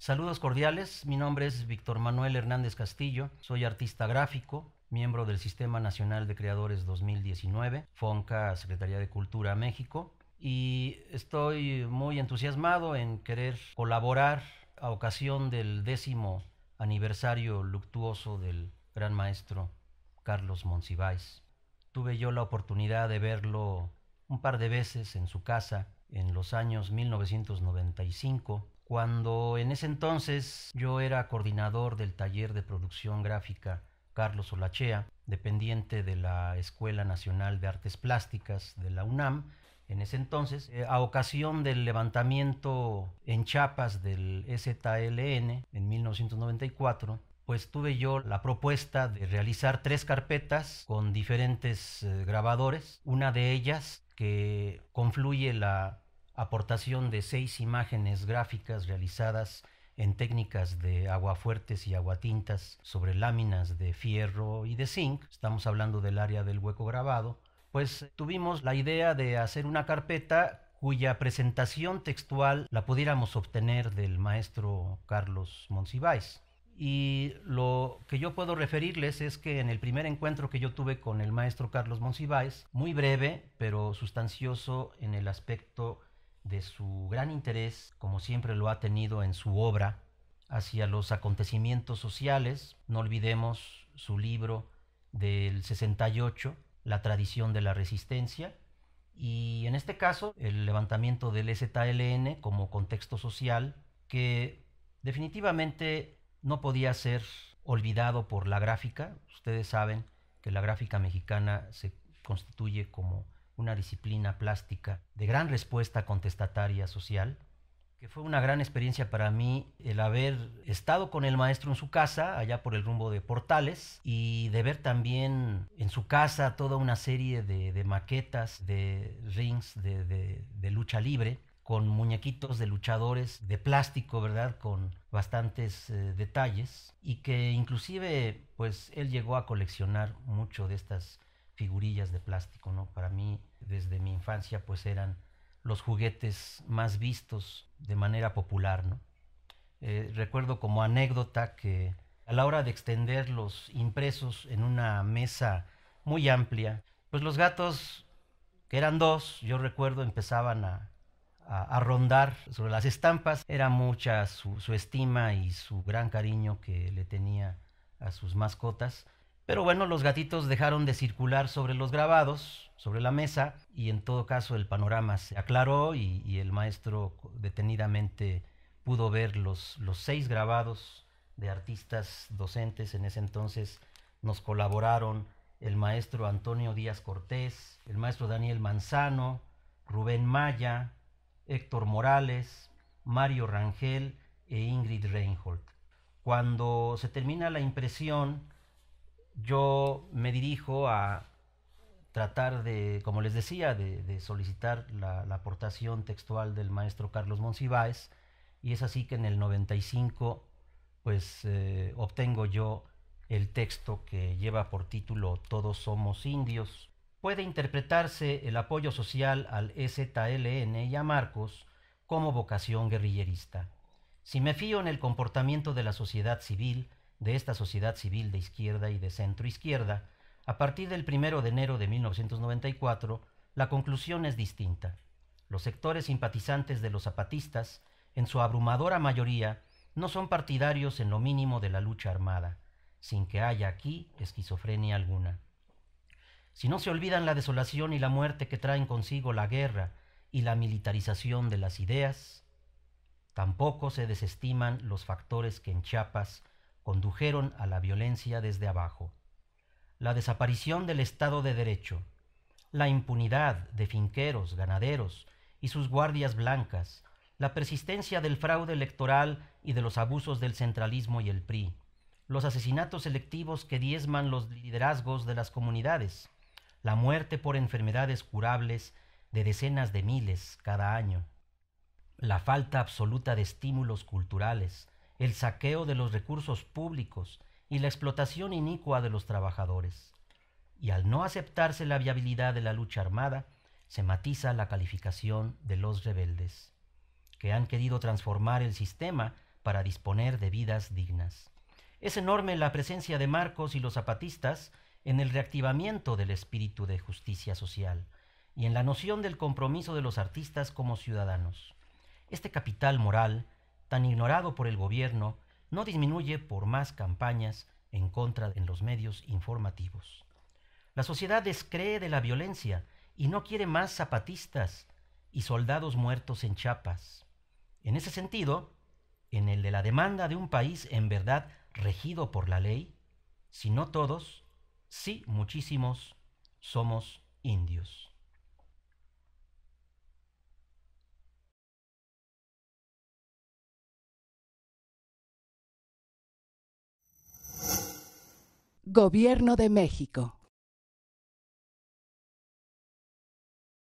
Saludos cordiales, mi nombre es Víctor Manuel Hernández Castillo, soy artista gráfico, miembro del Sistema Nacional de Creadores 2019, FONCA, Secretaría de Cultura México, y estoy muy entusiasmado en querer colaborar a ocasión del décimo aniversario luctuoso del gran maestro Carlos Monsiváis. Tuve yo la oportunidad de verlo un par de veces en su casa en los años 1995 cuando en ese entonces yo era coordinador del taller de producción gráfica Carlos Olachea, dependiente de la Escuela Nacional de Artes Plásticas de la UNAM, en ese entonces, eh, a ocasión del levantamiento en chapas del ZLN en 1994, pues tuve yo la propuesta de realizar tres carpetas con diferentes eh, grabadores, una de ellas que confluye la aportación de seis imágenes gráficas realizadas en técnicas de aguafuertes y aguatintas sobre láminas de fierro y de zinc, estamos hablando del área del hueco grabado, pues tuvimos la idea de hacer una carpeta cuya presentación textual la pudiéramos obtener del maestro Carlos Monsiváis. Y lo que yo puedo referirles es que en el primer encuentro que yo tuve con el maestro Carlos Monsiváis, muy breve pero sustancioso en el aspecto de su gran interés, como siempre lo ha tenido en su obra, hacia los acontecimientos sociales. No olvidemos su libro del 68, La tradición de la resistencia, y en este caso el levantamiento del ZLN como contexto social que definitivamente no podía ser olvidado por la gráfica. Ustedes saben que la gráfica mexicana se constituye como una disciplina plástica de gran respuesta contestataria social, que fue una gran experiencia para mí el haber estado con el maestro en su casa, allá por el rumbo de Portales, y de ver también en su casa toda una serie de, maquetas, de rings de, lucha libre, con muñequitos de luchadores de plástico, ¿verdad? Con bastantes eh, detalles y que inclusive pues él llegó a coleccionar mucho de estas figurillas de plástico, ¿no? Para mí, desde mi infancia, pues eran los juguetes más vistos de manera popular, ¿no? Eh, recuerdo como anécdota que a la hora de extender los impresos en una mesa muy amplia, pues los gatos, que eran dos, yo recuerdo, empezaban a, rondar sobre las estampas. Era mucha su estima y su gran cariño que le tenía a sus mascotas pero bueno, los gatitos dejaron de circular sobre los grabados, sobre la mesa, y en todo caso el panorama se aclaró y, el maestro detenidamente pudo ver los, los seis grabados de artistas docentes. En ese entonces nos colaboraron el maestro Antonio Díaz Cortés, el maestro Daniel Manzano, Rubén Maya, Héctor Morales, Mario Rangel e Ingrid Reinhold. Cuando se termina la impresión, yo me dirijo a tratar de, como les decía, de, solicitar la, aportación textual del maestro Carlos Monsiváis y es así que en el 95 pues eh, obtengo yo el texto que lleva por título Todos somos indios. Puede interpretarse el apoyo social al EZLN y a Marcos como vocación guerrillerista. Si me fío en el comportamiento de la sociedad civil, de esta sociedad civil de izquierda y de centro izquierda, a partir del 1 de enero de 1994, la conclusión es distinta. Los sectores simpatizantes de los zapatistas, en su abrumadora mayoría, no son partidarios en lo mínimo de la lucha armada, sin que haya aquí esquizofrenia alguna. Si no se olvidan la desolación y la muerte que traen consigo la guerra y la militarización de las ideas, tampoco se desestiman los factores que en Chiapas condujeron a la violencia desde abajo. La desaparición del Estado de Derecho, la impunidad de finqueros, ganaderos y sus guardias blancas, la persistencia del fraude electoral y de los abusos del centralismo y el PRI, los asesinatos selectivos que diezman los liderazgos de las comunidades, la muerte por enfermedades curables de decenas de miles cada año, la falta absoluta de estímulos culturales, el saqueo de los recursos públicos y la explotación inicua de los trabajadores. Y al no aceptarse la viabilidad de la lucha armada, se matiza la calificación de los rebeldes, que han querido transformar el sistema para disponer de vidas dignas. Es enorme la presencia de Marcos y los zapatistas en el reactivamiento del espíritu de justicia social y en la noción del compromiso de los artistas como ciudadanos. Este capital moral tan ignorado por el gobierno, no disminuye por más campañas en contra en los medios informativos. La sociedad descree de la violencia y no quiere más zapatistas y soldados muertos en chapas. En ese sentido, en el de la demanda de un país en verdad regido por la ley, si no todos, sí muchísimos, somos indios. Gobierno de México.